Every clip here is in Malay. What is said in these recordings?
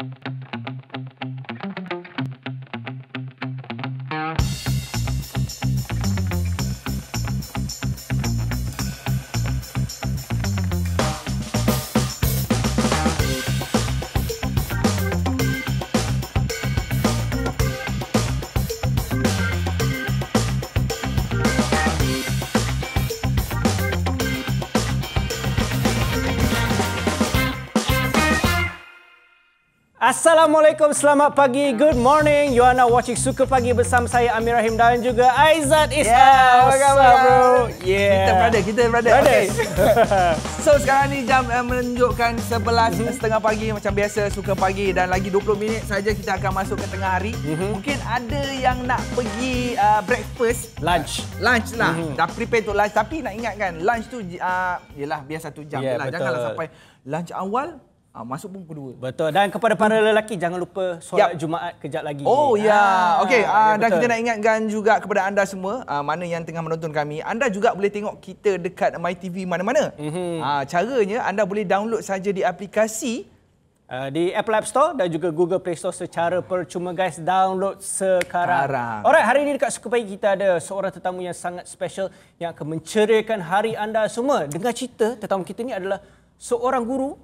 Thank you. Assalamualaikum, selamat pagi. Good morning. You are now watching Suka Pagi bersama saya Amir Rahim dan juga Aizat Isha. Yeah, apa khabar bro? Yeah. Kita berada, kita berada. brother. Okay. so sekarang ni jam uh, menunjukkan 11.30 mm pagi macam biasa Suka Pagi dan lagi 20 minit saja kita akan masuk ke tengah hari. Mm-hmm. Mungkin ada yang nak pergi uh, breakfast. Lunch. Lunch lah. Mm-hmm. Dah prepare untuk lunch tapi nak ingatkan lunch tu uh, yelah biasa satu jam yeah, lah. Betul. Janganlah sampai lunch awal Ha, masuk pun kedua. Betul. Dan kepada para hmm. lelaki jangan lupa solat yep. Jumaat kejap lagi. Oh ya. Yeah. Okey, ah, ya, dan betul. kita nak ingatkan juga kepada anda semua, uh, mana yang tengah menonton kami, anda juga boleh tengok kita dekat MyTV mana-mana. Mm-hmm. Uh, caranya anda boleh download saja di aplikasi uh, di Apple App Store dan juga Google Play Store secara percuma guys, download sekarang. sekarang. Alright, hari ini dekat sekupai kita ada seorang tetamu yang sangat special yang akan menceriakan hari anda semua. Dengar cerita tetamu kita ni adalah seorang guru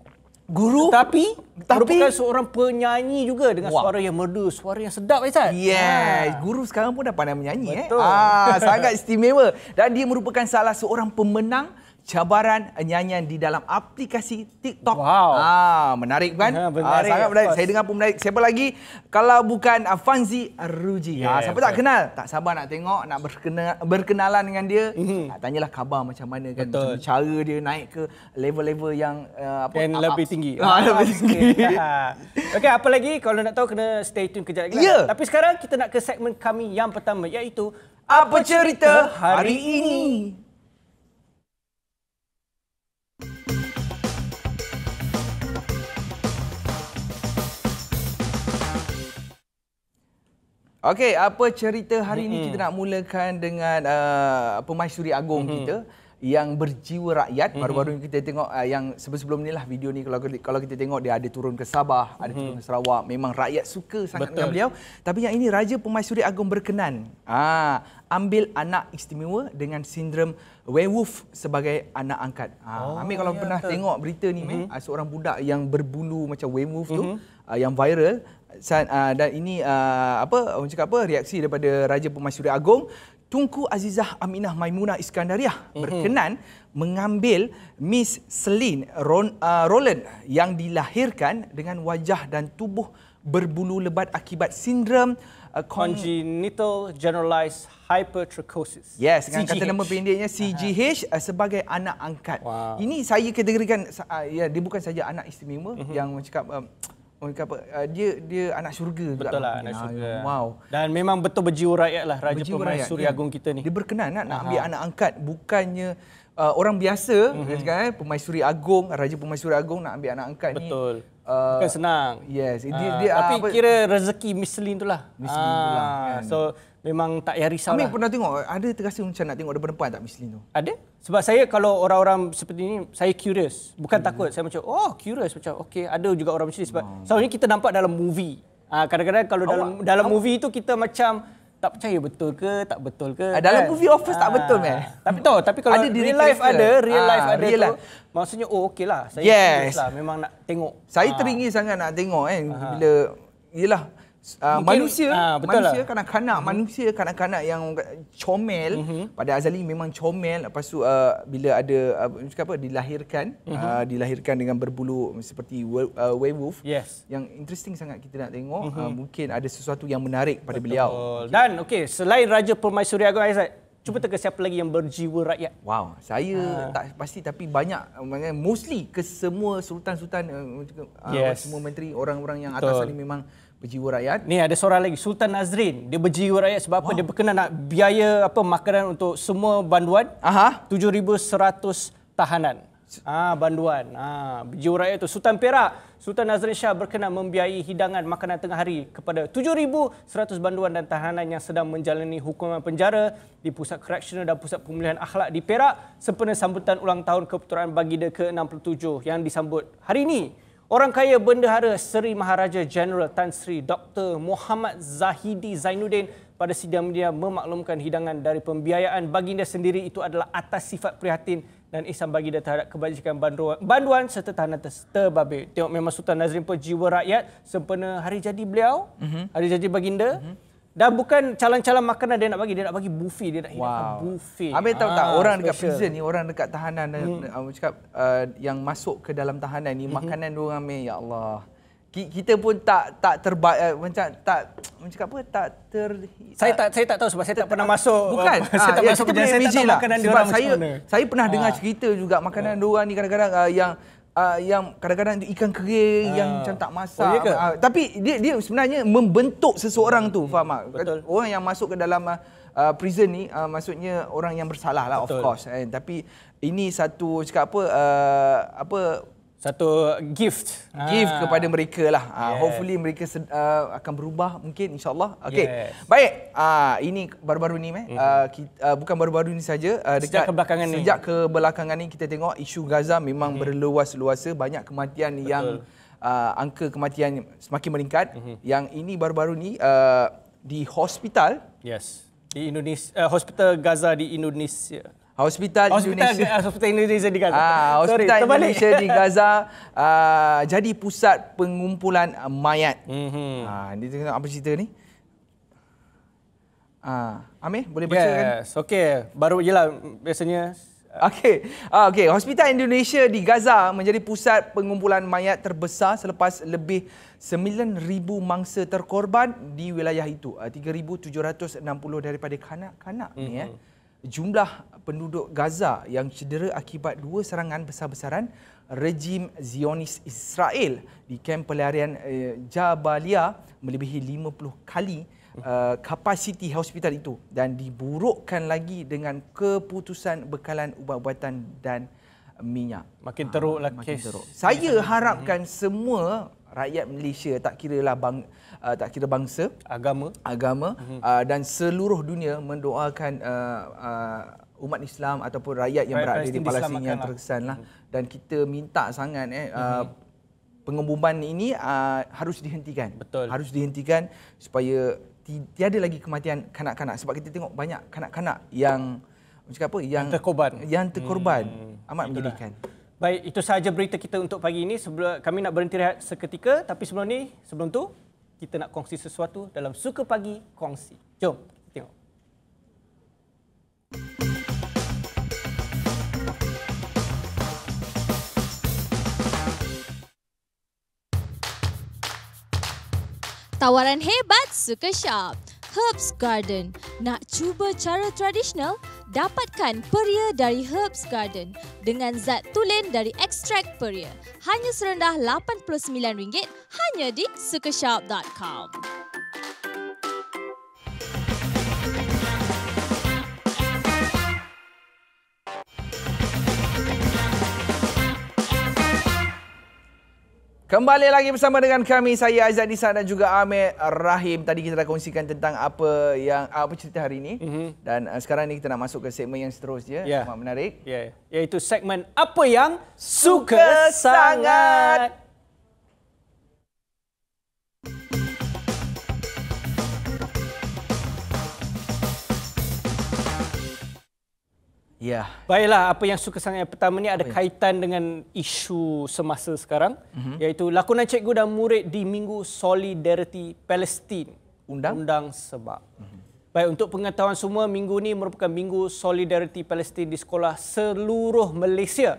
guru tapi merupakan seorang penyanyi juga dengan Wah. suara yang merdu, suara yang sedap Aizat. Yes, ah. guru sekarang pun dah pandai menyanyi eh. Betul. eh. Ah, sangat istimewa dan dia merupakan salah seorang pemenang cabaran nyanyian di dalam aplikasi TikTok. Wow. Ha, menarik kan? Ha, menarik. Ha, ah, sangat menarik. Saya dengar pun menarik. Siapa lagi? Kalau bukan ah, Fanzi Ruji. Ya, ha, siapa yeah, tak yeah. kenal? Tak sabar nak tengok, nak berkenalan, berkenalan dengan dia. Mm-hmm. Ha, tanyalah khabar macam mana kan. Betul. Macam cara dia naik ke level-level yang... Uh, apa? Yang lebih tinggi. Ha, ha, lebih tinggi. Okay. Ha. okay, apa lagi? Kalau nak tahu, kena stay tune kejap lagi. Yeah. Ya. Tapi sekarang kita nak ke segmen kami yang pertama iaitu... Apa, cerita, hari, ini? Okey, apa cerita hari mm-hmm. ini kita nak mulakan dengan uh, Suri Agong mm-hmm. kita yang berjiwa rakyat mm baru-baru ni kita tengok uh, yang sebelum-sebelum ni lah video ni kalau kalau kita tengok dia ada turun ke Sabah, mm-hmm. ada turun ke Sarawak, memang rakyat suka sangat Betul. dengan beliau. Tapi yang ini Raja Suri Agong berkenan. Ah, ambil anak istimewa dengan sindrom werewolf sebagai anak angkat. Ah, oh, kalau ya, pernah tak. tengok berita ni mm-hmm. Ha, seorang budak yang berbulu macam werewolf mm-hmm. tu uh, yang viral San, uh, dan ini uh, apa orang cakap apa reaksi daripada Raja Pemaisuri Agong Tunku Azizah Aminah Maimunah Iskandariah mm-hmm. berkenan mengambil Miss Selin Ron, uh, Roland yang dilahirkan dengan wajah dan tubuh berbulu lebat akibat sindrom uh, congenital generalized hypertrichosis. Yes, dengan kata nama pendeknya CGH uh, sebagai anak angkat. Wow. Ini saya kategorikan uh, ya dia bukan saja anak istimewa mm-hmm. yang cakap uh, Orang kata, uh, dia dia anak syurga juga. Betul lah, anak ah, syurga. Ah, wow. Dan memang betul berjiwa rakyat lah Raja Permaisuri ya. Agung kita ni. Dia berkenan nak, nak ambil anak angkat. Bukannya uh, orang biasa, mm-hmm. kan, eh, Pemaisuri Agung, Raja Permaisuri Agung nak ambil anak angkat betul. ni. Betul. Uh, Bukan senang. Yes. Dia, uh, dia, ah, tapi apa, kira rezeki mislin itulah. lah. Miselin uh, lah, Kan. So, Memang tak payah risau. Amin pernah tengok, ada terasa macam nak tengok depan depan tak Miss Lin tu? Ada. Sebab saya kalau orang-orang seperti ini, saya curious. Bukan hmm. takut, saya macam, oh curious. Macam, okay, ada juga orang macam ni. Sebab hmm. selalunya kita nampak dalam movie. Ah, kadang-kadang kalau dalam awak, dalam awak. movie itu kita macam, tak percaya betul ke, tak betul ke. Ah, dalam kan? movie office ah. tak betul meh. Tapi tahu, tapi kalau ada di real life ke? ada, real ah, life ada real tu, life. maksudnya oh okeylah. Saya yes. lah, memang nak tengok. Saya ah. teringin sangat nak tengok kan, eh, bila, yelah, Uh, manusia, ah, manusia lah. kanak-kanak, uh-huh. manusia kanak-kanak yang comel uh-huh. pada Azali memang comel lepas tu uh, bila ada uh, apa dilahirkan uh-huh. uh, dilahirkan dengan berbulu seperti uh, werewolf yes. yang interesting sangat kita nak tengok uh-huh. uh, mungkin ada sesuatu yang menarik pada betul. beliau. Dan okey selain Raja Permaisuri Agung Aizat Cuba teka siapa lagi yang berjiwa rakyat. Wow, saya uh. tak pasti tapi banyak mostly ke semua sultan-sultan eh, yes. semua menteri orang-orang yang Betul. atas ni memang berjiwa rakyat. Ni ada seorang lagi Sultan Nazrin, dia berjiwa rakyat sebab wow. apa? Dia berkenan nak biaya apa makanan untuk semua banduan. Aha. 7100 tahanan. Ah banduan. Ah berjiwa rakyat tu Sultan Perak, Sultan Nazrin Shah berkenan membiayai hidangan makanan tengah hari kepada 7100 banduan dan tahanan yang sedang menjalani hukuman penjara di Pusat Correctional dan Pusat Pemulihan Akhlak di Perak sempena sambutan ulang tahun keputeraan Baginda ke-67 yang disambut hari ini Orang kaya bendahara Seri Maharaja General Tan Sri Dr. Muhammad Zahidi Zainuddin pada sidang media memaklumkan hidangan dari pembiayaan baginda sendiri itu adalah atas sifat prihatin dan ihsan baginda terhadap kebajikan banduan, banduan serta tahanan terbabit. Tengok memang Sultan Nazrin pun jiwa rakyat sempena hari jadi beliau, mm-hmm. hari jadi baginda. Mm-hmm. Dan bukan calon-calon makanan dia nak bagi. Dia nak bagi buffet. Dia nak wow. hidangkan buffet. Habis tahu ah, tak, orang special. dekat prison ni, orang dekat tahanan, hmm. uh, cakap, uh, yang masuk ke dalam tahanan ni, hmm. makanan dia orang main, ya Allah kita pun tak tak terbaik uh, eh, macam tak macam apa tak ter saya tak, tak saya tak tahu sebab saya tak ter, pernah masuk bukan uh, ah, saya tak ya, masuk kita boleh saya tak tahu lah. makanan sebab saya saya pernah ha. dengar ah. cerita juga makanan ha. ni kadang-kadang uh, yang uh, yang kadang-kadang ikan kering uh, yang macam tak masak. Oh, iya Uh, tapi dia dia sebenarnya membentuk seseorang tu, hmm. faham tak? Betul. Orang yang masuk ke dalam uh, prison ni uh, maksudnya orang yang bersalah lah Betul. of course. Eh, tapi ini satu cakap apa uh, apa satu gift ah. gift ha. kepada mereka lah. Yeah. Uh, hopefully mereka uh, akan berubah mungkin insyaallah. Okey. Yes. Baik. Uh, ini baru-baru ni meh. Mm. Uh, uh, bukan baru-baru ni saja uh, dekat sejak kebelakangan ni. Sejak kebelakangan ni kita tengok isu Gaza memang mm. berleluas-luasa banyak kematian Betul. yang uh, angka kematian semakin meningkat. Mm-hmm. Yang ini baru-baru ni uh, di hospital. Yes. Di Indonesia uh, hospital Gaza di Indonesia. Hospital, hospital Indonesia. Hospital Indonesia di Gaza. Ah, hospital Sorry, Indonesia di Gaza uh, jadi pusat pengumpulan mayat. Mm -hmm. ah, apa cerita ni? Ah, Amir, boleh baca yes. kan? Yes, okay. Baru je lah biasanya. Okey. Ah, okay. Hospital Indonesia di Gaza menjadi pusat pengumpulan mayat terbesar selepas lebih 9,000 mangsa terkorban di wilayah itu. 3,760 ah, daripada kanak-kanak mm -hmm. ni. Mhm. Eh. Jumlah penduduk Gaza yang cedera akibat dua serangan besar-besaran rejim Zionis Israel di kamp pelarian eh, Jabalia melebihi 50 kali eh, kapasiti hospital itu dan diburukkan lagi dengan keputusan bekalan ubat-ubatan dan minyak. Makin teruklah ha, ah, kes. Teruk. Saya harapkan semua rakyat Malaysia tak kiralah bang uh, tak kira bangsa, agama, agama uh, dan seluruh dunia mendoakan uh, umat Islam ataupun rakyat yang berada di Palestin yang lah. terkesanlah hmm. dan kita minta sangat eh mm-hmm. Uh, pengumuman ini uh, harus dihentikan Betul. harus dihentikan supaya ti- tiada lagi kematian kanak-kanak sebab kita tengok banyak kanak-kanak yang macam apa yang, yang terkorban yang terkorban hmm. amat menyedihkan baik itu sahaja berita kita untuk pagi ini sebelum kami nak berhenti rehat seketika tapi sebelum ni sebelum tu kita nak kongsi sesuatu dalam suka pagi kongsi jom tawaran hebat suka shop. Herbs Garden. Nak cuba cara tradisional? Dapatkan peria dari Herbs Garden dengan zat tulen dari ekstrak peria. Hanya serendah RM89 hanya di sukashop.com. Kembali lagi bersama dengan kami saya Aizan Nisa dan juga Amir Rahim. Tadi kita dah kongsikan tentang apa yang ah, apa cerita hari ini mm-hmm. dan uh, sekarang ni kita nak masuk ke segmen yang seterusnya yeah. sangat menarik. Ya. Yeah. iaitu segmen apa yang suka, suka sangat. sangat. Ya. Baiklah, apa yang suka sangat yang pertama ni ada oh, kaitan ya. dengan isu semasa sekarang uh-huh. iaitu lakonan cikgu dan murid di Minggu Solidarity Palestin undang undang sebab. Uh-huh. Baik, untuk pengetahuan semua, minggu ni merupakan Minggu Solidarity Palestin di sekolah seluruh Malaysia.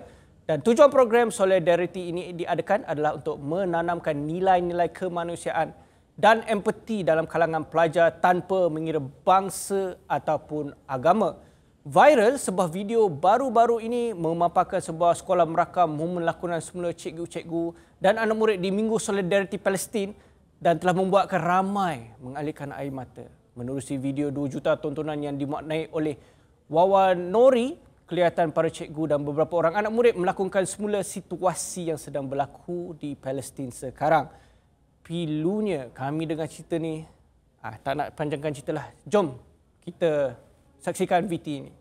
Dan tujuan program solidarity ini diadakan adalah untuk menanamkan nilai-nilai kemanusiaan dan empati dalam kalangan pelajar tanpa mengira bangsa ataupun agama viral sebuah video baru-baru ini memaparkan sebuah sekolah merakam momen lakonan semula cikgu-cikgu dan anak murid di Minggu Solidariti Palestin dan telah membuatkan ramai mengalirkan air mata. Menerusi video 2 juta tontonan yang dimaknai oleh Wawa Nori, kelihatan para cikgu dan beberapa orang anak murid melakukan semula situasi yang sedang berlaku di Palestin sekarang. Pilunya kami dengan cerita ni, ah, tak nak panjangkan cerita lah. Jom kita saksikan VT ini.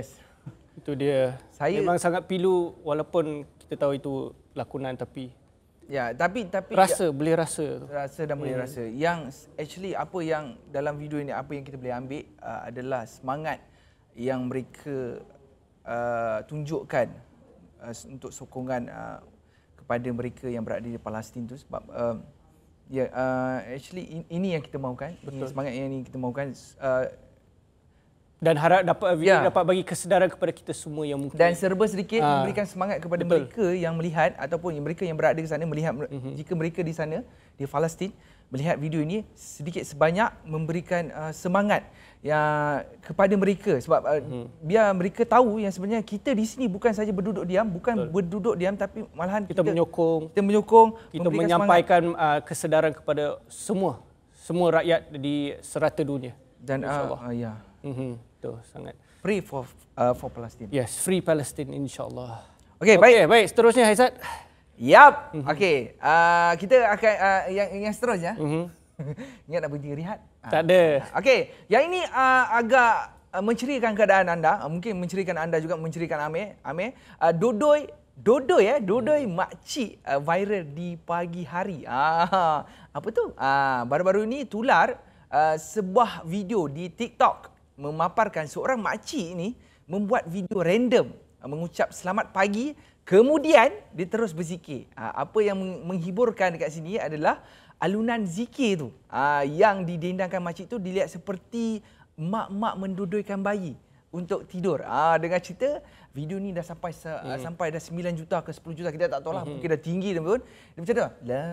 Yes. Itu dia. Saya memang sangat pilu walaupun kita tahu itu lakonan tapi Ya, tapi tapi rasa ya, boleh rasa tu. Rasa dan boleh hmm. rasa. Yang actually apa yang dalam video ini apa yang kita boleh ambil uh, adalah semangat yang mereka uh, tunjukkan uh, untuk sokongan uh, kepada mereka yang berada di Palestin tu sebab uh, ya yeah, uh, actually in, ini yang kita mahukan. Betul. Ini semangat yang ini kita mahukan uh, dan harap dapat video ya. dapat bagi kesedaran kepada kita semua yang mungkin dan serba sedikit ha. memberikan semangat kepada Betul. mereka yang melihat ataupun mereka yang berada di sana melihat mm-hmm. jika mereka di sana di Palestin melihat video ini sedikit sebanyak memberikan uh, semangat ya kepada mereka sebab uh, hmm. biar mereka tahu yang sebenarnya kita di sini bukan saja berduduk diam bukan Betul. berduduk diam tapi malahan kita, kita menyokong kita menyokong kita menyampaikan uh, kesedaran kepada semua semua rakyat di serata dunia dan uh, uh, ya yeah. mm-hmm. Betul sangat. Free for uh, for Palestine. Yes, free Palestine insyaallah. Okey, okay, baik. Okey, baik. Seterusnya Haizat. Yap. Mm-hmm. Okey, uh, kita akan uh, yang yang seterusnya. Mhm. Ingat nak berhenti rehat? Tak ha. ada. Okey, yang ini uh, agak uh, mencerikan keadaan anda, uh, mungkin mencerikan anda juga mencerikan Amir. Amir, uh, Dodoi Dodoi eh, Dodoi hmm. makcik uh, viral di pagi hari. Ah, apa tu? Ah, baru-baru ini tular uh, sebuah video di TikTok memaparkan seorang makcik ini membuat video random ah, mengucap selamat pagi kemudian dia terus berzikir. Ah, apa yang menghiburkan dekat sini adalah alunan zikir tu ah, yang didendangkan makcik tu dilihat seperti mak-mak mendudukkan bayi untuk tidur. Ah dengan cerita video ni dah sampai hmm. sampai dah 9 juta ke 10 juta kita tak tahu lah hmm. mungkin dah tinggi dah pun. Dia macam tu. La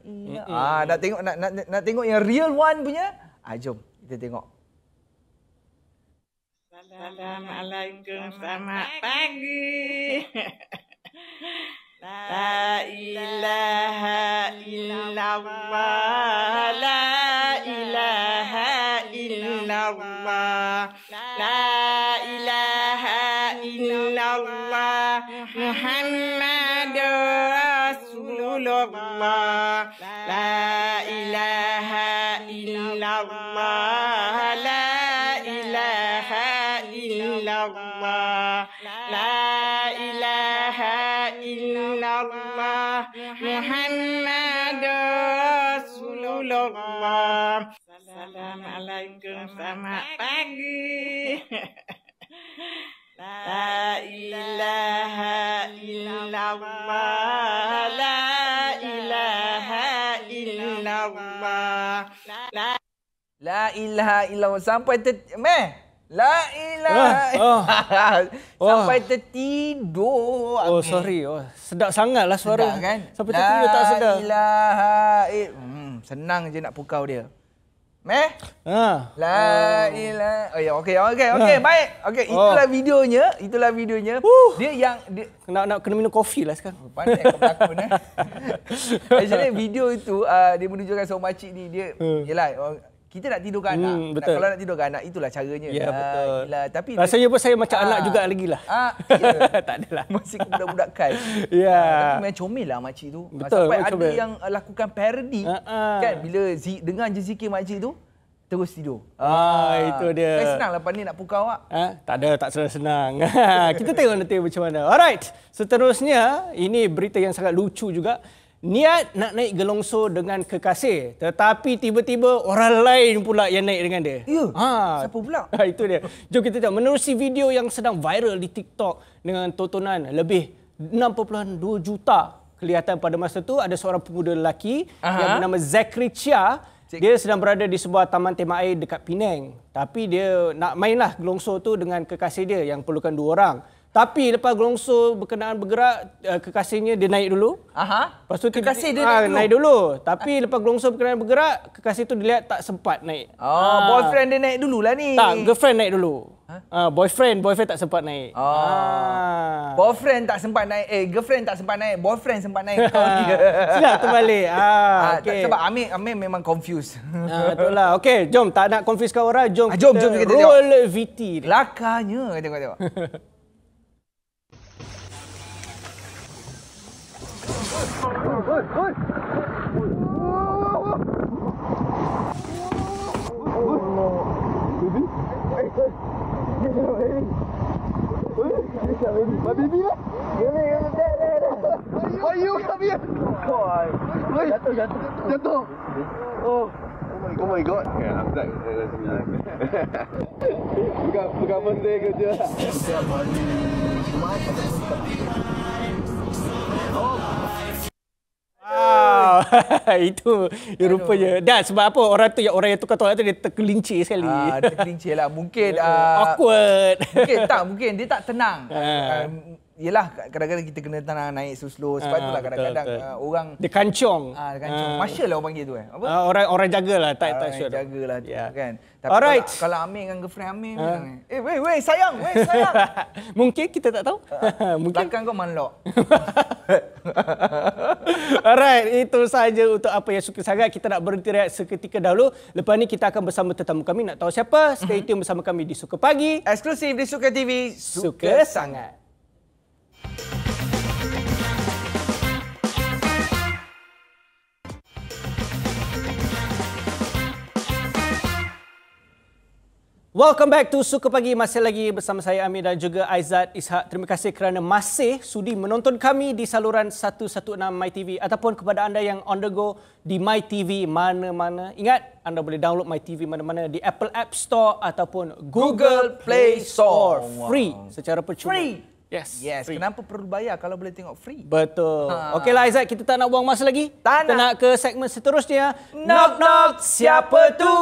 ia. Hmm. Ah nak tengok nak, nak nak tengok yang real one punya? Ah jom kita tengok. Assalamualaikum selamat pagi La ilaha illallah La ilaha illallah La ilaha illallah Muhammad Rasulullah Assalamualaikum Selamat pagi La ilaha illallah La ilaha illallah La ilaha illallah Sampai ter... Meh La ilaha oh, oh. Sampai tertidur Oh okay. sorry oh, Sedap sangat lah suara sedap, kan? Sampai tertidur La tak sedap La ilaha hmm, Senang je nak pukau dia Meh? Ha. La oh. ila. Oh ya, okey, okey, okey. Ha. Baik. Okey, oh. itulah oh. videonya, itulah videonya. Uh. Dia yang dia... nak nak kena minum kopi lah sekarang. Oh, pandai aku berlakon eh. Actually video itu uh, dia menunjukkan seorang makcik ni, dia hmm. yalah, kita nak tidurkan hmm, anak. Betul. Nak, kalau nak tidurkan anak, itulah caranya. Ya, ah, betul. Ah, Tapi Rasanya pun saya macam ah, anak juga lagi lah. Ah, ya. tak adalah. Masih kebudak-budakan. ya. Yeah. Ah, tapi main comel lah makcik tu. Ah, betul. Sampai ada comel. yang ah, lakukan parody. Ah, ah. Kan, bila zi, dengar je zikir makcik tu, Terus tidur. Ah, ah itu dia. Kan senang lah pandai nak pukau awak. Eh, tak ada, tak senang-senang. kita tengok nanti macam mana. Alright, seterusnya ini berita yang sangat lucu juga. Niat nak naik gelongsor dengan kekasih tetapi tiba-tiba orang lain pula yang naik dengan dia. Ya. Ha. Siapa pula? Ha, itu dia. Jom kita tengok menerusi video yang sedang viral di TikTok dengan tontonan lebih 6.2 juta. Kelihatan pada masa itu ada seorang pemuda lelaki Aha. yang bernama Zachary Chia. Dia sedang berada di sebuah taman tema air dekat Penang. Tapi dia nak mainlah gelongsor tu dengan kekasih dia yang perlukan dua orang. Tapi lepas gelongsor berkenaan bergerak, uh, kekasihnya dia naik dulu. Aha. Lepas tu kekasih dia, ah, dia naik, dulu. naik dulu. Tapi ah. lepas gelongsor berkenaan bergerak, kekasih tu dilihat tak sempat naik. Oh, ah. boyfriend dia naik dululah ni. Tak, girlfriend naik dulu. Ha? Uh, boyfriend, boyfriend tak sempat naik. Oh. Ah. Boyfriend tak sempat naik. Eh, girlfriend tak sempat naik. Boyfriend sempat naik. Ah. Sila terbalik. Ah, ah okay. sebab Amir, Amir memang confused. Ah, itulah. Okay, jom. Tak nak confuse kau orang. Jom, ah, jom, kita, jom, kita, roll kita tengok. Roll VT. Lakanya. Tengok, tengok. Oh! Wow. itu Aduh. rupanya. Dan sebab apa orang tu yang orang yang tukar tolak tu dia terkelincir sekali. Ah, terkelincir lah. Mungkin uh, awkward. Mungkin tak, mungkin dia tak tenang. Uh. Yelah kadang-kadang kita kena tanah naik slow-slow ah, sebab itulah kadang-kadang uh, orang dia kancong. Ah dia kancong. Uh, Marshal lah orang panggil tu eh. Apa? Uh, orang orang lah. tak tak sure. Jagalah tu yeah. kan. Tapi Alright. kalau, kalau Amir dengan girlfriend Amir uh. Eh, wey wey sayang, wey sayang. Mungkin kita tak tahu. Uh, Mungkin. Belakang kau manlok. Alright, itu saja untuk apa yang suka sangat. Kita nak berhenti rehat seketika dahulu. Lepas ni kita akan bersama tetamu kami. Nak tahu siapa? Stay mhm. tune bersama kami di Suka Pagi. Eksklusif di Suka TV. Suka, suka sangat. sangat. Welcome back to Suka Pagi. Masih lagi bersama saya Amir dan juga Aizat Ishak. Terima kasih kerana masih sudi menonton kami di saluran 116 MyTV ataupun kepada anda yang on the go di MyTV mana-mana. Ingat, anda boleh download MyTV mana-mana di Apple App Store ataupun Google Play Store. Free secara percuma. Free. Yes. Yes. Free. Kenapa perlu bayar kalau boleh tengok free? Betul. Ha. Okeylah Aizat, kita tak nak buang masa lagi. Tak kita nak. ke segmen seterusnya. Knock knock, siapa tu?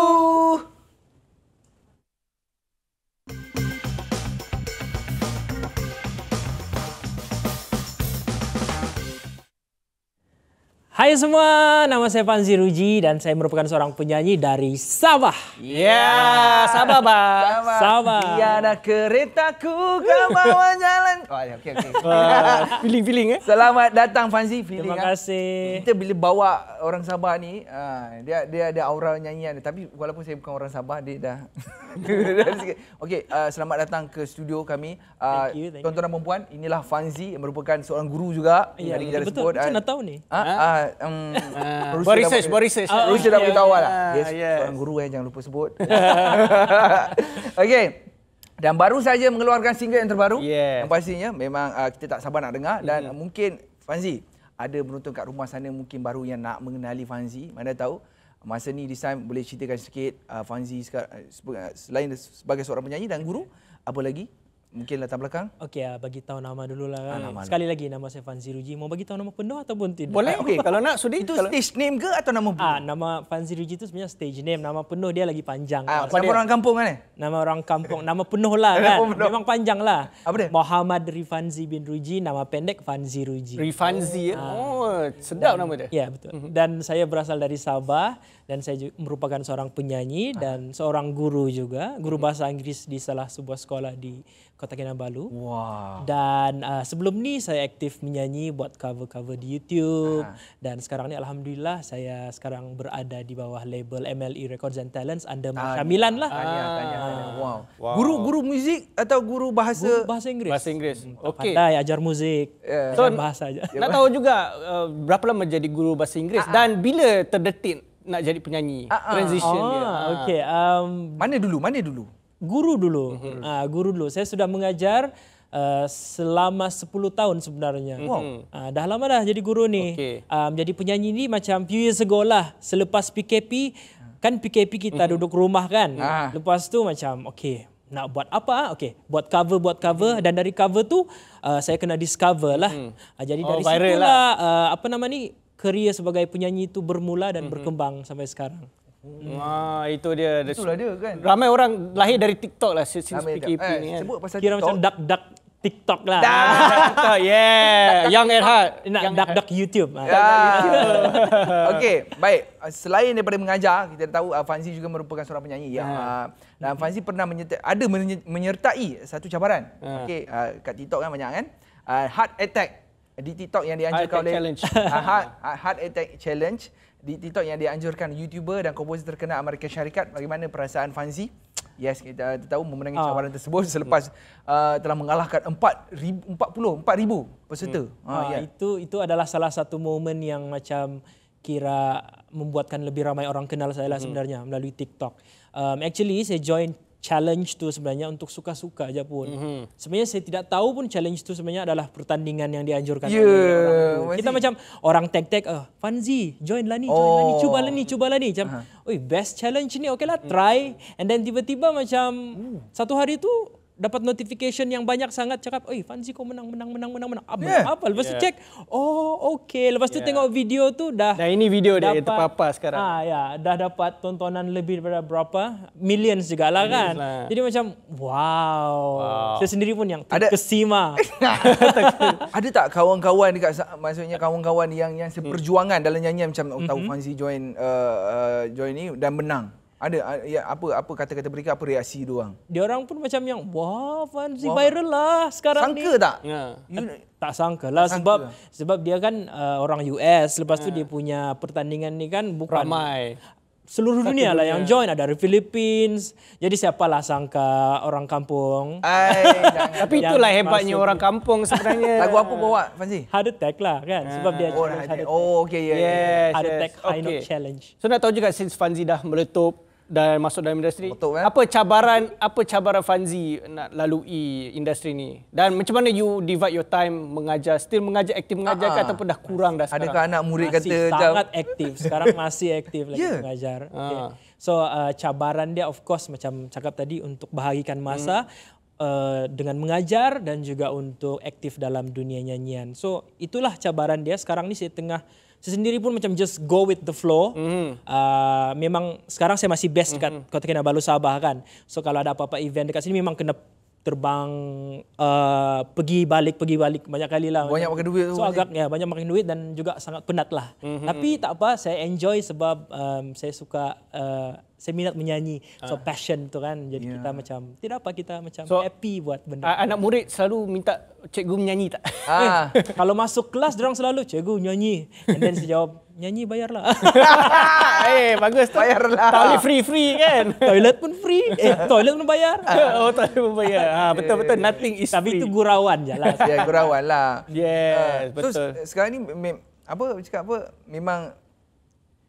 Hai semua, nama saya Fanzi Ruji dan saya merupakan seorang penyanyi dari Sabah. Ya, yeah, Sabah, Bang. Sabah. Sabah. Tiada keretaku ke bawah jalan. Oh, ya, okey, okey. Feeling-feeling, eh? Selamat datang, Fanzi. Feeling, Terima ah. kasih. Kan? Kita bila bawa orang Sabah ni, ah, dia dia ada aura nyanyian. Tapi walaupun saya bukan orang Sabah, dia dah... okey, uh, selamat datang ke studio kami. Uh, thank you, thank tuan-tuan dan perempuan, inilah Fanzi yang merupakan seorang guru juga. Ya, yeah, betul. Macam nak tahu ni? Ha? Uh, um, uh, buat research, buat research. Uh, Rusia dah oh, beritahu ya, awal lah. Ya, ya, yes, yes. guru yang eh, jangan lupa sebut. okay. Dan baru saja mengeluarkan single yang terbaru. Yes. Yang pastinya memang uh, kita tak sabar nak dengar. Dan mm. mungkin Fanzi, ada penonton kat rumah sana mungkin baru yang nak mengenali Fanzi. Mana tahu masa ni di time boleh ceritakan sikit uh, Fanzi sekarang, eh, selain sebagai seorang penyanyi dan guru. Apa lagi mungkin latar belakang? Okey, uh, bagi tahu nama dulu lah. Kan. Ah, Sekali lagi nama saya Fan Ziruji. Mau bagi tahu nama penuh ataupun tidak? Boleh. Okey, kalau nak sudah itu stage name ke atau nama ah, penuh? Ah, nama Fan Ziruji itu sebenarnya stage name. Nama penuh dia lagi panjang. Ah, nama orang kampung kan? Eh? Nama orang kampung. Nama penuh lah kan. penuh. Memang panjang lah. Apa dia? Muhammad Rifanzi bin Ruji. Nama pendek Fan Ziruji. Rifanzi. Oh, ah. oh sedap dan, nama dia. Ya, betul. Mm-hmm. Dan saya berasal dari Sabah. Dan saya juga merupakan seorang penyanyi ah. dan seorang guru juga. Guru mm-hmm. bahasa Inggris di salah sebuah sekolah di Kota Kinabalu. Wow. Dan uh, sebelum ni saya aktif menyanyi buat cover-cover di YouTube uh dan sekarang ni alhamdulillah saya sekarang berada di bawah label MLE Records and Talents under Mak ah, Syamilan lah. Tanya, tanya, tanya. Ah. Wow. wow. Guru guru muzik atau guru bahasa guru bahasa Inggeris. Bahasa Inggeris. Hmm, Okey. Pandai ajar muzik. Yeah. So, bahasa aja. Nak tahu juga uh, berapa lama jadi guru bahasa Inggeris uh dan bila terdetik nak jadi penyanyi? uh Transition oh, dia. uh Okey. Um, mana dulu? Mana dulu? guru dulu. Mm-hmm. Uh, guru dulu. Saya sudah mengajar uh, selama 10 tahun sebenarnya. Mm-hmm. Uh, dah lama dah jadi guru ni. Okay. Uh, menjadi penyanyi ni macam few years ago lah. Selepas PKP, kan PKP kita mm-hmm. duduk rumah kan. Ah. Lepas tu macam okay nak buat apa okey buat cover buat cover hmm. dan dari cover tu uh, saya kena discover lah hmm. jadi oh, dari situlah lah. Uh, apa nama ni kerja sebagai penyanyi itu bermula dan hmm. berkembang sampai sekarang Hmm. Wah, itu dia. Itulah dia kan. Ramai orang lahir dari TikTok lah since Ramai PKP tiap. Eh, ni kan. Eh, sebut pasal Kira TikTok. macam duck duck TikTok lah. TikTok, yeah. Young at heart. Nak Young duck duck YouTube. Yeah. Okay, baik. Selain daripada mengajar, kita tahu ah, Fanzi juga merupakan seorang penyanyi. Yeah. Yang, ah. Ah, dan Fanzi pernah menyertai, ada menyertai satu cabaran. Yeah. Okey, kat TikTok kan banyak kan. Heart attack di TikTok yang dianjurkan oleh... Heart attack challenge. Heart attack challenge di TikTok yang dianjurkan YouTuber dan komposer terkenal Amerika Syarikat. Bagaimana perasaan Fanzi? Yes, kita tahu memenangi cawaran ah. tersebut selepas uh, telah mengalahkan 4,000 4, peserta. Hmm. Ah, yeah. Ya. Itu itu adalah salah satu momen yang macam kira membuatkan lebih ramai orang kenal saya lah hmm. sebenarnya hmm. melalui TikTok. Um, actually, saya join challenge tu sebenarnya untuk suka-suka aja pun. Mm-hmm. Sebenarnya saya tidak tahu pun challenge tu sebenarnya adalah pertandingan yang dianjurkan yeah, oleh orang. Kita macam orang tag-tag, oh, Fanzi, join lah ni, join oh. lah ni, oh. cubalah ni, cubalah ni. Macam, uh-huh. best challenge ni, Okey lah, try. Mm-hmm. And then tiba-tiba macam mm. satu hari tu, dapat notification yang banyak sangat cakap, "Oi, Fanzi kau menang menang menang menang menang." Apa? Yeah. Apa? Lepas yeah. tu cek, "Oh, okey." Lepas tu yeah. tengok video tu dah Nah ini video dapat, dia yang terpapar sekarang. Ah, ya, dah dapat tontonan lebih daripada berapa? Millions juga lah kan. Lah. Jadi macam, wow. "Wow." Saya sendiri pun yang ada kesima. Ada tak kawan-kawan dekat maksudnya kawan-kawan yang yang hmm. seperjuangan hmm. dalam nyanyi macam oh, tahu mm-hmm. Fanzi join uh, uh, join ni dan menang? ada ya, apa apa kata-kata mereka apa reaksi dia orang dia orang pun macam yang wah fancy wah. viral lah sekarang sangka ni tak? Ya. You... tak sangka lah. tak sangka lah sebab sebab dia kan uh, orang US lepas ya. tu dia punya pertandingan ni kan bukan ramai seluruh Satu dunia lah yang join ada dari Philippines jadi siapalah sangka orang kampung Ay, tapi itulah hebatnya orang kampung sebenarnya lagu apa bawa Fancy? Heart Attack lah kan sebab dia oh, oh okay ya. yes, yeah. Heart yes. Attack High okay. Note Challenge so nak tahu juga since Fancy dah meletup dan masuk dalam industri. Betul, kan? Apa cabaran apa cabaran Fanzi nak lalui industri ni? Dan macam mana you divide your time mengajar, still mengajar aktif mengajar ke ah, ah. ataupun dah kurang dah sekarang? Adakah anak murid masih kata sangat jam aktif. Sekarang masih aktif lagi yeah. mengajar. Ah. Okay. So uh, cabaran dia of course macam cakap tadi untuk bahagikan masa hmm. uh, dengan mengajar dan juga untuk aktif dalam dunia nyanyian. So itulah cabaran dia sekarang ni saya tengah saya sendiri pun macam just go with the flow. Mm-hmm. Uh, memang sekarang saya masih best dekat mhm. mm-hmm. Kota Kinabalu Sabah kan. So kalau ada apa-apa event dekat sini memang kena terbang uh, pergi balik pergi balik banyak kali lah banyak makan duit tu so agak ya banyak makan duit dan juga sangat penat lah mm-hmm. tapi tak apa saya enjoy sebab um, saya suka uh, saya minat menyanyi so ah. passion tu kan jadi yeah. kita macam tidak apa kita macam so, happy buat benda uh, anak murid selalu minta cikgu menyanyi tak eh, ah. kalau masuk kelas dia orang selalu cikgu nyanyi and then saya jawab nyanyi bayarlah. eh bagus tu. Bayarlah. Toilet free free kan. toilet pun free. Eh toilet pun bayar. oh toilet pun bayar. Ha ah, betul betul nothing is Tapi free. Tapi tu gurauan jelah. ya gurauan lah. Yes uh, betul. So, sekarang ni apa cakap apa memang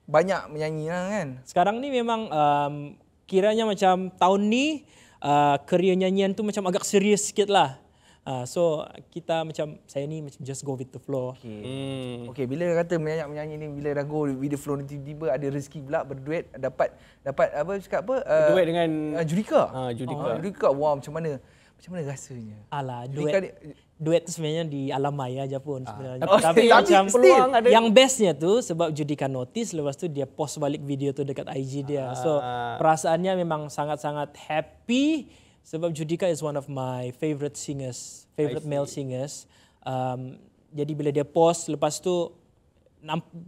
banyak menyanyi lah kan. Sekarang ni memang um, kiranya macam tahun ni uh, kerja nyanyian tu macam agak serius sikit lah. Uh, so kita macam saya ni macam just go with the flow. Okay. Hmm. hmm. Okay, bila kata menyanyi-menyanyi ni bila dah go with the flow ni tiba ada rezeki pula berduet dapat dapat apa cakap apa? Uh, berduet dengan uh, Judika. Ha, Judika. Oh, Judika. Wow, macam mana? Macam mana rasanya? Alah, duet. Ni, duet tu sebenarnya di alam maya aja pun sebenarnya. Ah. Tapi, tapi macam still, peluang ada. Yang bestnya tu sebab Judika notice lepas tu dia post balik video tu dekat IG dia. Ah. So, perasaannya memang sangat-sangat happy. Sebab Judika is one of my favorite singers, favorite male singers. Um, jadi bila dia post, lepas tu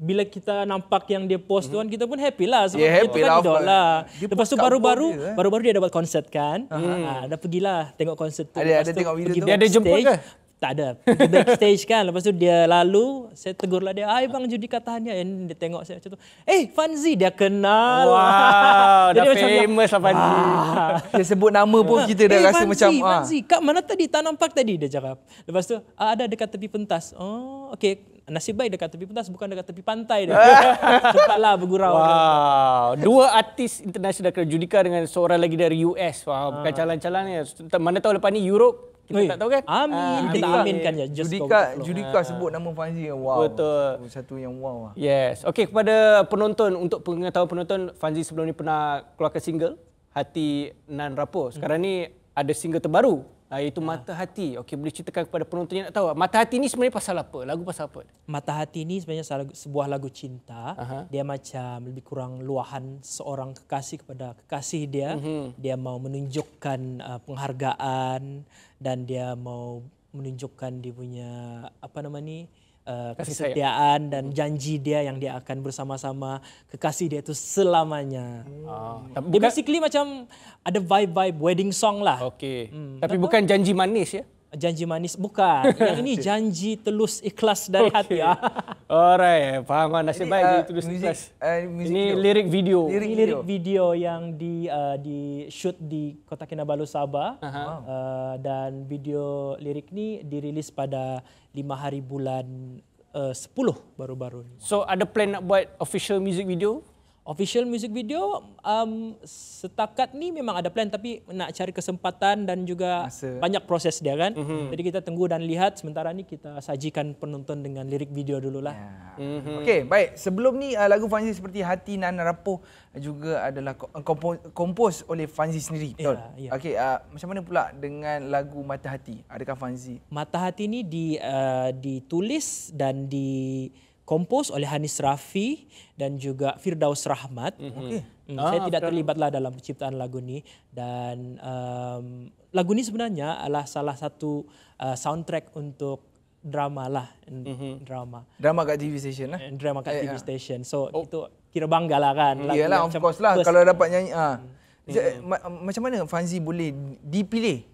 bila kita nampak yang dia post mm-hmm. tu mhm. kan, kita pun happy lah. Sebab yeah, happy kan lah. lah. Lepas tu baru-baru, baru-baru dia eh. dapat konsert kan. Uh-huh. Uh, dah pergilah tengok konsert tu. Ada, ada tengok video tu. Dia ada jemput ke? tak ada Di backstage kan lepas tu dia lalu saya tegurlah dia ai bang judi katanya yang dia tengok saya macam tu eh Fanzi dia kenal wow dah macam famous lah Fanzi ah. dia sebut nama pun kita dah eh, rasa Fanzi, macam ah Fanzi kat mana tadi tanam park tadi dia cakap lepas tu ah, ada dekat tepi pentas oh okey Nasib baik dekat tepi pentas bukan dekat tepi pantai dia. Cepatlah bergurau. Wow. Dua artis internasional kerja judika dengan seorang lagi dari US. Wow, bukan ah. calon-calon ya. Mana tahu lepas ni Europe kita Oi. tak tahu kan? Amin. Uh, ah, kita aminkan je. Just Judika, Judika sebut nama Fazi wow. Betul. Satu yang wow. Lah. Yes. Okay, kepada penonton, untuk pengetahuan penonton, Fazi sebelum ni pernah keluarkan single, Hati Nan Rapo. Hmm. Sekarang ni ada single terbaru, iaitu ah. Mata Hati. Okay, boleh ceritakan kepada penonton yang nak tahu. Mata Hati ni sebenarnya pasal apa? Lagu pasal apa? Mata Hati ni sebenarnya sebuah lagu cinta. Aha. Dia macam lebih kurang luahan seorang kekasih kepada kekasih dia. Hmm. Dia mau menunjukkan uh, penghargaan dan dia mau menunjukkan dia punya apa nama ni uh, kesetiaan dan janji dia yang dia akan bersama-sama kekasih dia itu selamanya. Ah. Hmm. dia basically macam ada vibe-vibe wedding song lah. Okey. Hmm. Tapi, tapi bukan janji manis ya janji manis bukan yang ini janji telus ikhlas dari okay. hati ah alright faham lah. nasib baik uh, telus music, ikhlas uh, ini video. lirik video lirik, ini lirik video. yang di uh, di shoot di Kota Kinabalu Sabah uh-huh. uh, dan video lirik ni dirilis pada lima hari bulan uh, 10 baru-baru ni so ada plan nak buat official music video official music video um, setakat ni memang ada plan tapi nak cari kesempatan dan juga Masa. banyak proses dia kan. Mm-hmm. Jadi kita tunggu dan lihat sementara ni kita sajikan penonton dengan lirik video dululah. Yeah. Mm-hmm. Okey, baik. Sebelum ni uh, lagu Fanzi seperti Hati Nan Rapuh juga adalah uh, kompos oleh Fanzi sendiri. Ya, betul. Yeah, yeah. Okey, uh, macam mana pula dengan lagu Mata Hati? Adakah Fanzi? Mata Hati ni di uh, ditulis dan di kompos oleh Hanis Rafi dan juga Firdaus Rahmat. Mm-hmm. Okay. Mm, ah, saya tidak terlibatlah dalam penciptaan lagu ini dan um, lagu ini sebenarnya adalah salah satu uh, soundtrack untuk drama lah mm-hmm. drama drama kat TV station lah eh, drama kat eh, TV eh. station so oh. itu kira bangga lah kan mm, iyalah of lah kalau dapat nyanyi ah mm. mm. macam mana Fanzi boleh dipilih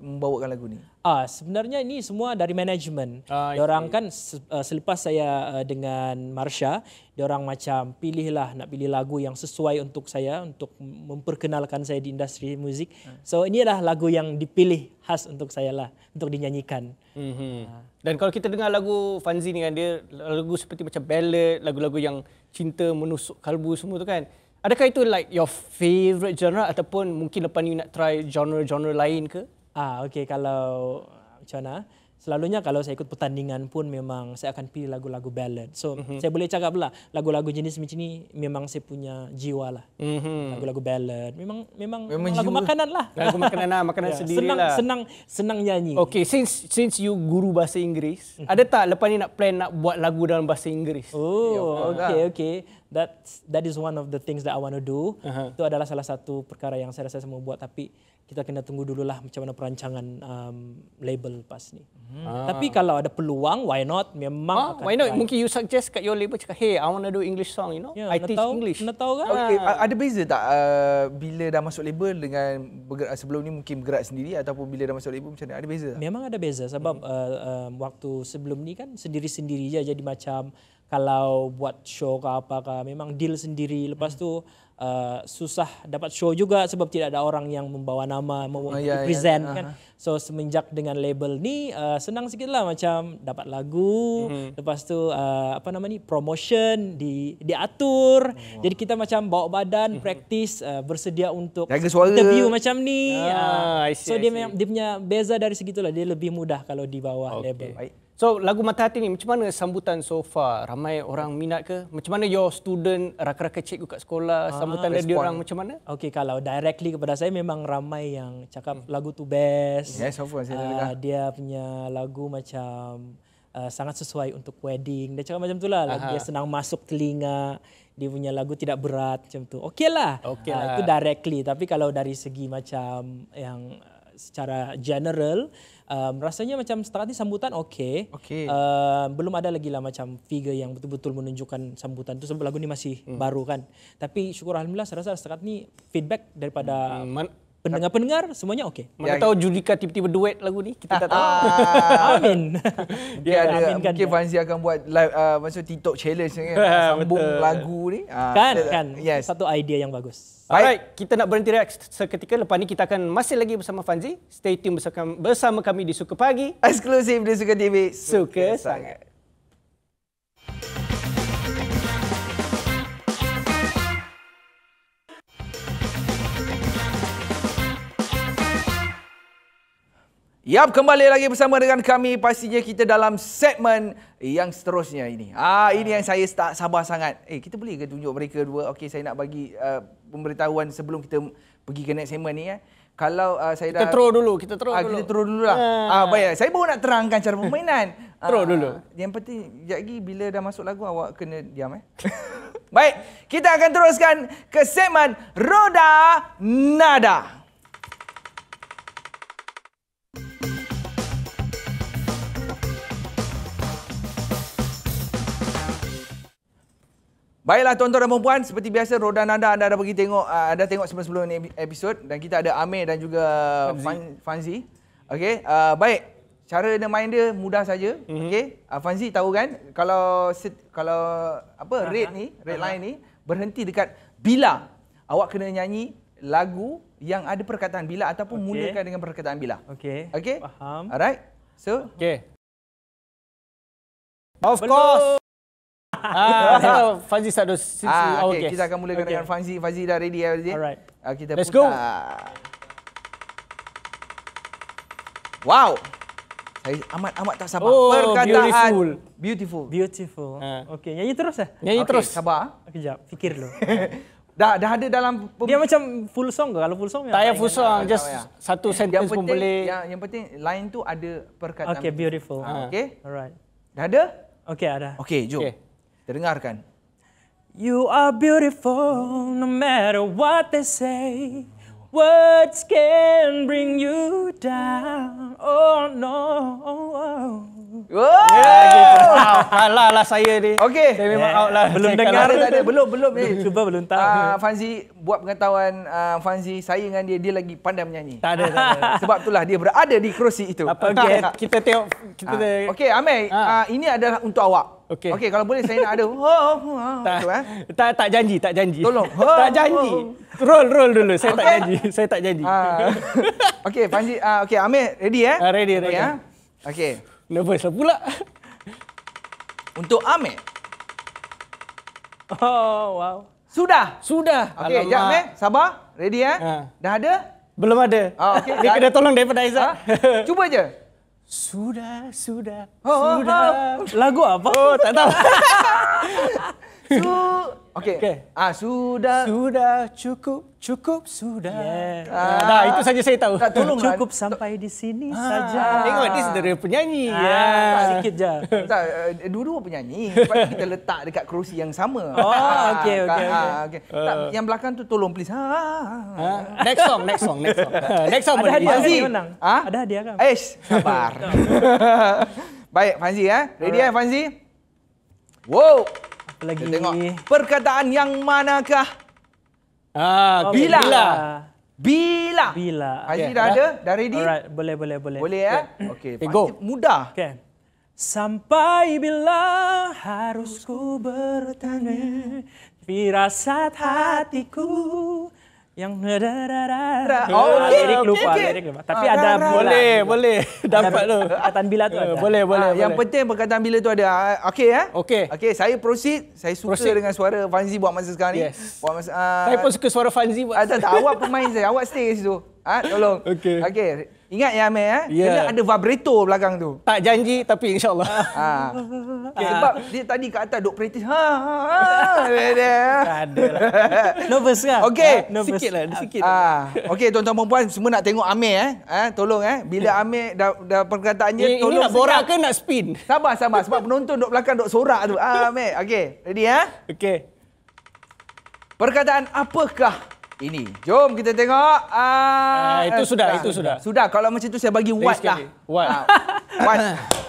membawakan lagu ni? Ah, sebenarnya ini semua dari management. Ah, orang kan ah, selepas saya ah, dengan Marsha, orang macam pilihlah nak pilih lagu yang sesuai untuk saya untuk memperkenalkan saya di industri muzik. Ah. So ini adalah lagu yang dipilih khas untuk saya lah untuk dinyanyikan. Mm-hmm. Ah. Dan kalau kita dengar lagu Fanzi kan dia lagu seperti macam ballad, lagu-lagu yang cinta menusuk kalbu semua tu kan. Adakah itu like your favorite genre ataupun mungkin lepas ni nak try genre-genre lain ke? Ah, okey kalau macam mana? Eh? Selalunya kalau saya ikut pertandingan pun memang saya akan pilih lagu-lagu ballad. So mm-hmm. saya boleh cakap lah lagu-lagu jenis macam ni memang saya punya jiwa lah. Mm-hmm. Lagu-lagu ballad memang memang, memang lagu makanan lah. Lagu makanan lah, makanan yeah. sendiri senang, lah. Senang senang nyanyi. Okay, since since you guru bahasa Inggeris, mm-hmm. ada tak lepas ni nak plan nak buat lagu dalam bahasa Inggeris? Oh, ya, okay lah. okay. That that is one of the things that I want to do. Uh-huh. Itu adalah salah satu perkara yang saya rasa saya mau buat tapi kita kena tunggu dulu lah macam mana perancangan um, label lepas ni. Hmm. Ah. Tapi kalau ada peluang, why not? Memang ah, akan Why not? Try. Mungkin you suggest kat your label cakap, hey, I want to do English song, you know? Yeah, I teach tahu, English. Nak tahu kan? Ah, okay, ah. ada beza tak uh, bila dah masuk label dengan bergerak sebelum ni mungkin bergerak sendiri ataupun bila dah masuk label macam mana? Ada beza Memang ada beza sebab hmm. uh, uh, waktu sebelum ni kan sendiri-sendiri je jadi macam kalau buat show ke apa ke, memang deal sendiri. Lepas hmm. tu, uh, susah dapat show juga sebab tidak ada orang yang membawa nama mau oh, yeah, ya, ya, present yeah. kan. Uh-huh. So semenjak dengan label ni uh, senang sikitlah macam dapat lagu mm-hmm. lepas tu uh, apa nama ni promotion di diatur oh, wow. jadi kita macam bawa badan mm-hmm. praktis uh, bersedia untuk interview macam ni ah, uh, see, so see. dia dia punya beza dari segitulah dia lebih mudah kalau di bawah okay. label baik So lagu Mata Hati ni macam mana sambutan so far? Ramai orang minat ke? Macam mana your student, rakan-rakan cikgu kat sekolah, ah, sambutan ah, dia orang macam mana? Okey kalau directly kepada saya memang ramai yang cakap hmm. lagu tu best. Yes, of course. Uh, dia punya lagu macam uh, sangat sesuai untuk wedding. Dia cakap macam tu lah. Dia senang masuk telinga. Dia punya lagu tidak berat macam tu. Okey lah. Okay lah. Uh, itu directly. Tapi kalau dari segi macam yang secara general, um, rasanya macam setakat ini sambutan okey. Okay. Uh, belum ada lagi lah macam figure yang betul-betul menunjukkan sambutan Tu sebab lagu ini masih hmm. baru kan. Tapi syukur alhamdulillah saya rasa setakat ini feedback daripada hmm pendengar-pendengar semuanya okey. Mana ya, tahu ya. Judika tiba-tiba duet lagu ni, kita tak ah. tahu. Amin. Ya, dia ada mungkin Fancy akan buat live uh, maksud TikTok challenge kan. Sambung lagu ni. Ah, kan, kan. Yes. Satu idea yang bagus. Baik. Alright, kita nak berhenti reaks seketika. Lepas ni kita akan masih lagi bersama Fanzi. Stay tune bersama, kami di Suka Pagi. Eksklusif di Suka TV. Suka, Suka sangat. sangat. Yap, kembali lagi bersama dengan kami. Pastinya kita dalam segmen yang seterusnya ini. Ah, ah. ini yang saya tak sabar sangat. Eh, kita boleh ke tunjuk mereka dua? Okey, saya nak bagi uh, pemberitahuan sebelum kita pergi ke next segmen ni. Eh. Kalau uh, saya dah... Kita throw dulu, kita throw ah, dulu. Kita throw dulu lah. Ah. Ah, baik, saya baru nak terangkan cara permainan. throw ah, dulu. Yang penting, sekejap lagi bila dah masuk lagu, awak kena diam. Eh. baik, kita akan teruskan ke segmen Roda Nada. Baiklah tuan-tuan dan puan-puan, seperti biasa Roda nada anda dah pergi tengok uh, ada tengok sebelum-sebelum ni episod dan kita ada Amir dan juga Fanzi. Fanzi. Okey, uh, baik. Cara dia main dia mudah saja. Mm-hmm. Okey. Uh, Fanzi tahu kan kalau kalau apa uh-huh. red ni, red uh-huh. line ni berhenti dekat bila awak kena nyanyi lagu yang ada perkataan bila ataupun okay. mulakan dengan perkataan bila. Okey. Okey. Faham. Alright. So, okey. Of course. Belum. Ah, hello, Fanzi start dulu. Ah, ah oh, okay. okay. Kita akan mulakan okay. dengan Fanzi. Fanzi dah ready, eh, Fanzi. Alright. Ah, kita Let's putar. go. Wow. Saya amat amat tak sabar. Oh, Perkataan beautiful. Beautiful. Beautiful. Uh. Ah. Okay, nyanyi terus Eh? Nyanyi okay, terus. Sabar. Eh. Kejap, fikir lo. dah dah ada dalam dia macam full song ke kalau full song ya, tak ya full song just ya. satu sentence yang penting, pun boleh yang, yang penting line tu ada perkataan okey beautiful ha. okey alright dah ada okey ada okey jom okay. Dengarkan. You are beautiful no matter what they say. Words can bring you down. Oh no. Wow. Yeah. Wow. Kalah lah saya ni. Okey. Saya memang yeah. out lah. Belum saya dengar. Tak ada. Belum, belum. Eh. Cuba belum tahu. Uh, Fanzi, buat pengetahuan uh, Fanzi, saya dengan dia, dia lagi pandai menyanyi. Tak ada, tak ada. Sebab itulah dia berada di kerusi itu. Apa, okay. okay. Ah. Kita tengok. Kita uh. Okey, Amir. Ha. Uh, ini adalah untuk awak. Okey. Okey, kalau boleh saya nak ada. Oh, oh, oh, tak, itu, eh. tak, tak janji, tak janji. Tolong. Oh, tak janji. Roll, roll dulu. Saya okay. tak janji. Saya tak janji. Uh, Okey, Fanzi. Uh, Okey, Amir. Ready, eh? Uh, ready, ready. Okey. Ya? Okay. Nervous lah pula. Untuk Amir. Oh, wow. Sudah? Sudah. Okey, sekejap Amir. Sabar. Ready eh? Ha. Dah ada? Belum ada. Oh, ah, okay. Dia kena tolong daripada Aizah. Ha? Cuba je. Sudah, sudah, oh, oh sudah. Oh, oh. Lagu apa? Oh, tak tahu. Su Okay. okay. Ah, sudah. Sudah cukup, cukup sudah. Yeah. Ah. Ah. itu saja saya tahu. Tak, tolong cukup sampai di sini ah. saja. Tengok, ini sendiri penyanyi. Ah. Ya. Tak, sikit je. Tak, uh, dua-dua penyanyi. Sebab kita letak dekat kerusi yang sama. Oh, ah. okay, kan? okay. Ah, uh. yang belakang tu tolong please. Ha. Ah. Ah. Next song, next song, next song. next song. Ada hadiah kan Ah? Ada dia kan? Eish, sabar. Baik, Fanzi. Eh? Ready, right. eh, Fanzi? Wow. Wow lagi. Kita tengok. Perkataan yang manakah? Ah, oh, bila. Bila. Bila. bila. Haji okay. dah ada? Dah ready? Alright. Boleh, boleh, boleh. Boleh, ya? Okey, okay. go. Mudah. Okay. Sampai bila harus ku bertanya Firasat hatiku yang ah, Oh, okay. lirik lupa, okay. Tapi ah, ada rah, rah, boleh, lah. boleh. Dapat tu. Perkataan bila tu eh, ada. Boleh, boleh, ah, boleh. Yang penting perkataan bila tu ada. Ah, ah, okey eh? Okey. Okey, saya proceed. Saya suka proceed. dengan suara Fanzi buat masa sekarang ni. Yes. Buat masa, uh, saya pun suka suara Fanzi buat. Ah, tak, tak, awak pemain saya. Awak stay kat situ. Ah, tolong. Okey. Okey. Ingat ya Amir, eh? yeah. kena ada vibrato belakang tu. Tak janji tapi insyaAllah. Ha. Ah. Okay. Ah. Eh, sebab dia tadi kat atas duk practice. Ha, ha, ha. Lah. nervous kan? Okay. Ah, nervous. Sikit lah. Sikit ha. lah. Okay tuan-tuan perempuan semua nak tengok Amir. Eh? Eh, tolong eh. Bila eh. Amir dah, dah perkataannya. Eh, ini, tolong ini nak borak ke nak spin? Sabar, sabar. Sebab penonton duk belakang duk sorak tu. Ha, Amir. Okay. Ready ya? Eh? Okay. Perkataan apakah ini. Jom kita tengok. Uh, uh, itu sudah, uh, itu sudah. Sudah, kalau macam itu saya bagi Lagi watt lah. Watt. Ah. Uh, watt.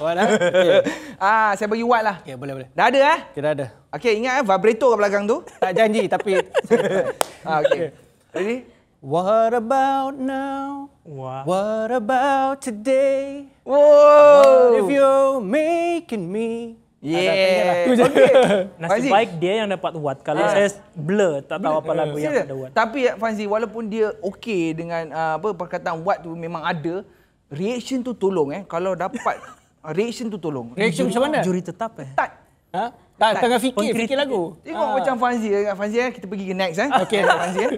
watt lah. Okay. Uh, saya bagi watt lah. Okay, boleh, boleh. Dah ada eh? Okay, dah ada. Okay, ingat eh, vibrator kat belakang tu. Tak janji, tapi... uh, okay. Ready? What about now? What, What about today? Whoa. What if you're making me... Lah. Yeah. Okay. Nasib baik dia yang dapat buat. Kalau ha. saya blur, tak tahu apa lagu yang ada buat. Tapi eh, Fanzi, walaupun dia okey dengan ah, apa perkataan buat tu memang ada, reaction tu tolong eh. Kalau dapat reaction tu tolong. Reaction macam mana? Juri tetap eh. Tak. Ha? Tak, tengah fikir, fikir lagu. Tengok ha. macam Fanzi. Eh. Fanzi, eh, kita pergi ke next. Eh. Okay. Fanzi, eh.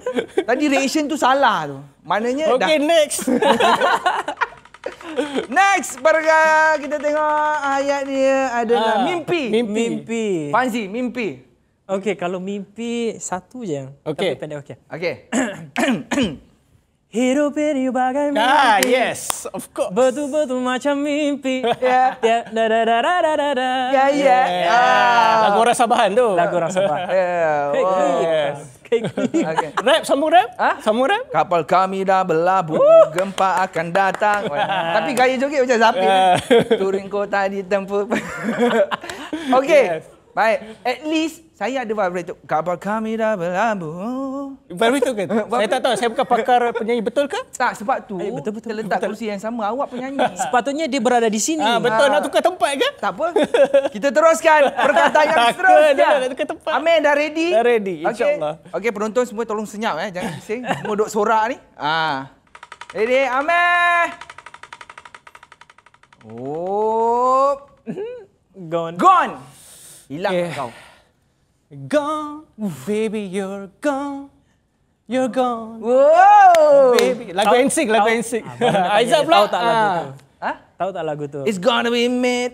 Tadi reaction tu salah tu. Maknanya okay, dah. Okay, next. Next barga kita tengok ayat dia adalah ah, mimpi. mimpi. Mimpi. Panzi, mimpi. Okey, kalau mimpi satu je. Okey. Tapi pendek okey. Okey. Hero peri bagai ah, mimpi. Ah, yes. Of course. Betul betul macam mimpi. Ya. ya. Da da da da da da. Ya ya. Lagu orang Sabahan tu. Lagu orang Sabahan. Ya. Yeah. Wow. Yes take Okay. Rap, sambung rap. Ah, ha? Sambung rap. Kapal kami dah berlabuh, gempa akan datang. Tapi gaya joget macam Zapin. Uh. Turun kota di tempat. Okey. Yes. Baik, at least saya ada itu. Kapal kami dah berlambung. itu ke? saya tak tahu, saya bukan pakar penyanyi betul ke? Tak, sebab tu Ay, eh, betul, betul, terletak betul. kursi yang sama. Awak penyanyi. Sepatutnya dia berada di sini. Ah, betul, ha. nak tukar tempat ke? Tak apa. Kita teruskan perkataan yang seterusnya. Tak nak tukar tempat. Amin, dah ready? Dah ready, insyaAllah. Okay. okay, penonton semua tolong senyap. Eh. Jangan bising. Semua duduk sorak ni. Ah. Ready, amin. Oh. Gone. Gone. Hilang yeah. kau. Gone, baby, you're gone. You're gone. Whoa. Baby. Lagu NSYNC, lagu NSYNC. Aizah pula. Tahu tak ah. lagu tu? Ha? Tahu tak lagu tu? It's gonna be me.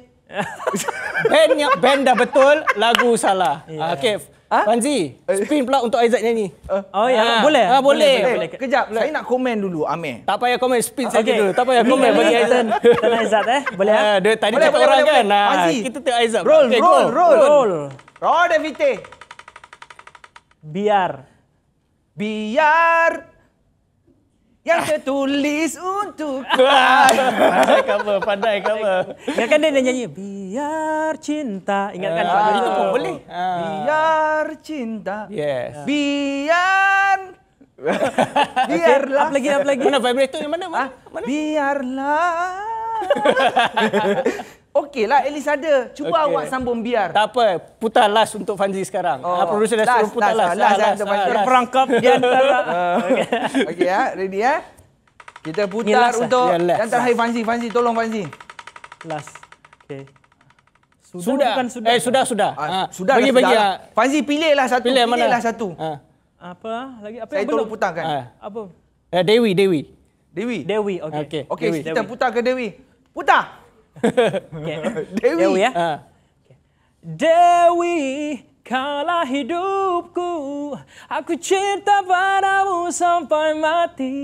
band, band betul, lagu salah. Yeah. Okay. Panzi, ah? eh. spin pula untuk Aizat nyanyi. Uh, oh ya, ha. boleh. Ha, boleh. boleh, boleh, Eh, kejap, saya nak komen dulu Amir. Tak payah komen, spin saja okay. dulu. Tak payah komen bagi Aizat. Dan Aizat eh. Boleh ah. Ha? Uh, tadi boleh, orang boleh, kan. Boleh. Panzi. kita tengok Aizat. Roll, okay, roll, roll, roll. Roll. Roll Biar. Biar yang tertulis tulis untuk pandai cover pandai cover ingatkan dia nyanyi biar cinta ingatkan uh, itu pun ah. boleh uh. biar cinta yes biar biarlah okay. apa lagi apa lagi mana vibrato yang mana mana, ah, mana? biarlah Okey lah, at least ada. Cuba okay. awak sambung biar. Tak apa, putar last untuk Fanzi sekarang. Oh. Uh, producer dah suruh putar last. Last, last, ah, last. last, ah, last. Terperangkap di antara. Ya, lah. Okey ya, okay, ready ya. Kita putar last, lah. untuk yeah, yang terakhir lah. Fanzi. Fanzi, tolong Fanzi. Last. Okey. Sudah, sudah. Bukan sudah. Eh, sudah, sudah. Ha. Uh, sudah bagi, dah, bagi, sudah. Fanzi, pilih lah satu. Pilih, pilih lah satu. Ha. Apa lagi? Apa Saya yang tolong putarkan. Ha. Apa? Eh, Dewi, Dewi. Dewi? Dewi, okey. Okey, okay, kita putar ke Dewi. Putar! Dewi. Dewi ya. Uh. Dewi, kalah hidupku, aku cinta padamu sampai mati.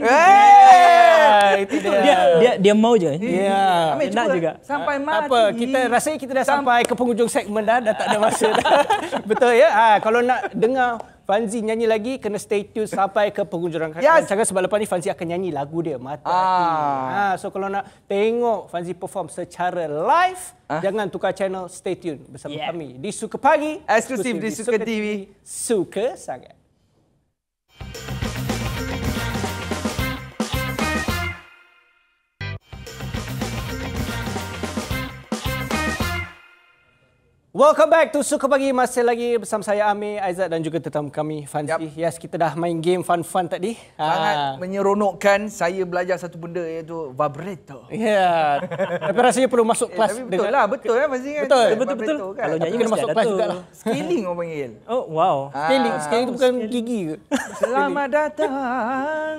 Hey, itu dia. dia. dia. Dia mau je. Iya. Yeah. Nak juga. Sampai ah, mati. Apa, kita rasa kita dah sampai ke penghujung segmen dah, dah tak ada masa dah. Betul ya? Ha, kalau nak dengar Fanzi nyanyi lagi kena stay tune sampai ke penghujung yes. rancangan sebab lepas ni Fanzi akan nyanyi lagu dia mata ah. hati. Ah, ha so kalau nak tengok Fanzi perform secara live ah. jangan tukar channel stay tune bersama yeah. kami di Suka Pagi eksklusif di, di Suka TV. TV Suka sangat. Welcome back to Suka Pagi. Masih lagi bersama saya Amir, Aizat dan juga tetamu kami Fancy. Yep. Yes, kita dah main game fun-fun tadi. Sangat ha. menyeronokkan. Saya belajar satu benda iaitu vibrato. Ya. Yeah. tapi rasanya perlu masuk eh, kelas. Eh, tapi betul lah. Betul kan, kan Betul. kan? Betul. Betul, betul, betul. Kan? Kalau nyanyi kena masuk kelas juga lah. Scaling orang panggil. Oh, wow. Ha. Scaling. Scaling tu bukan scaling. Ah, gigi ke? Selamat datang.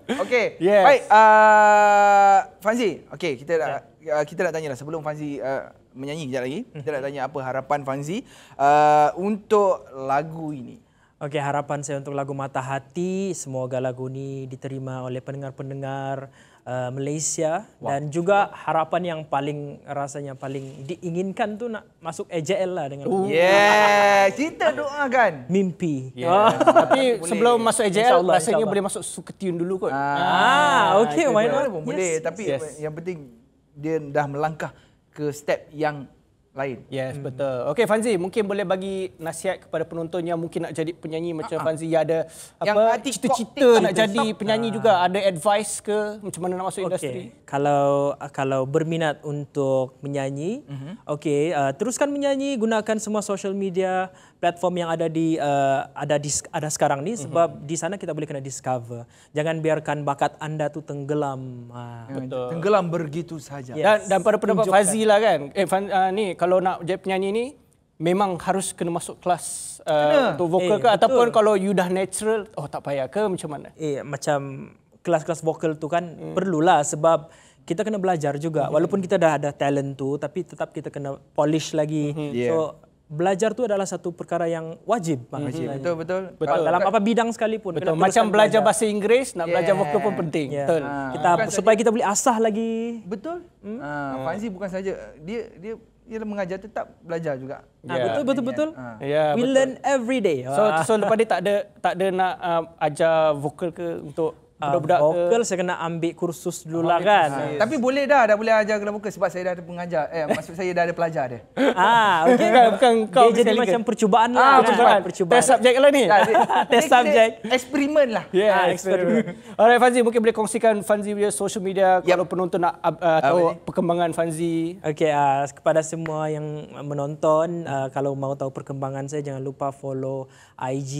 okay. Yes. Baik. Uh, Fancy. Okay, kita nak... Yeah. Ya. Uh, kita nak tanyalah sebelum Fancy uh, menyanyi sekejap lagi. Kita nak mhm. tanya apa harapan Fanzi uh, untuk lagu ini. Okey, harapan saya untuk lagu Mata Hati, semoga lagu ini diterima oleh pendengar-pendengar uh, Malaysia wow. dan juga harapan yang paling rasanya paling diinginkan tu nak masuk EJL lah dengan Ooh. Yeah, cita doa kan. Mimpi. Yeah. Oh. Tapi boleh. sebelum masuk EJL, insyaallah, rasanya boleh masuk Suketiun dulu kot. Ah, ah okey, why not? Boleh, tapi yes. yang penting dia dah melangkah ke step yang lain. Yes, hmm. betul. Okey Fanzi, mungkin boleh bagi nasihat kepada penonton yang mungkin nak jadi penyanyi macam uh-huh. Fanzi yang ada apa cita-cita nak jadi stop. penyanyi uh. juga, ada advice ke macam mana nak masuk okay. industri? Kalau kalau berminat untuk menyanyi, uh-huh. okey, uh, teruskan menyanyi, gunakan semua social media, platform yang ada di uh, ada di, ada sekarang ni sebab mm-hmm. di sana kita boleh kena discover. Jangan biarkan bakat anda tu tenggelam. Ha, ya, betul. Tenggelam begitu saja. Yes. Dan dan pada pendapat Fazil lah kan. Eh Fan, uh, ni kalau nak jadi penyanyi ni memang harus kena masuk kelas uh, untuk vokal eh, ke ataupun kalau you dah natural oh tak payah ke macam mana? Eh macam kelas-kelas vokal tu kan mm. perlulah sebab kita kena belajar juga mm-hmm. walaupun kita dah ada talent tu tapi tetap kita kena polish lagi. Mm-hmm. Yeah. So belajar tu adalah satu perkara yang wajib bang mhm. wajib hmm. betul betul dalam apa bidang sekalipun betul macam belajar bahasa Inggeris nak yeah. belajar vokal ya, ya. pun penting yeah. betul ha. kita supaya sahaja. kita boleh asah lagi betul hmm? ha ah. ah, Fazi bukan saja dia dia dia mengajar tetap belajar juga yeah. ha, ya. betul betul betul ha. yeah, we betul. learn every day so so lepas ni tak ada tak ada nak uh, ajar vokal ke untuk Ah, budak-budak uh, vokal ke? saya kena ambil kursus dulu lah kan. Yes. Tapi boleh dah, dah boleh ajar kelompok sebab saya dah ada pengajar. Eh maksud saya dah ada pelajar dia. Ah, okey. Bukan, bukan kau dia jadi macam percubaan lah. Ah, kan. percubaan. percubaan. Test subjek lah ni. Test subjek. Eksperimen lah. Ya, ah, yeah, eksperimen. Alright Fanzi, mungkin boleh kongsikan Fanzi via social media yep. kalau penonton nak uh, tahu uh, perkembangan Fanzi. Okey, uh, kepada semua yang menonton, uh, kalau mau tahu perkembangan saya jangan lupa follow IG,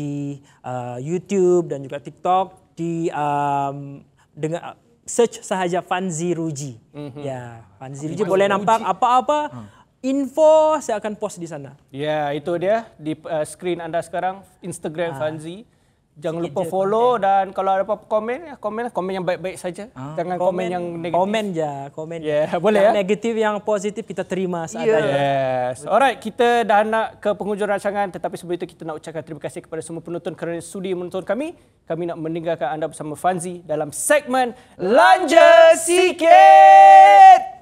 uh, YouTube dan juga TikTok di um, dengan search sahaja Fanzi Ruji. Mm-hmm. Ya, Fanzi Ruji boleh nampak Ruji. apa-apa ha. info saya akan post di sana. Ya, itu dia di uh, screen anda sekarang Instagram ha. Fanzi. Jangan lupa follow content. dan kalau ada apa-apa komen, ya, komen lah. komen yang baik-baik saja. Ah, Jangan komen, komen yang negatif. Komen je, komen. Ya, yeah, boleh yang ya. Negatif yang positif kita terima seadanya. Yeah. Yes. Alright, kita dah nak ke penghujung rancangan tetapi sebelum itu kita nak ucapkan terima kasih kepada semua penonton kerana sudi menonton kami. Kami nak meninggalkan anda bersama Fanzi dalam segmen Lanja Sikit. Sikit.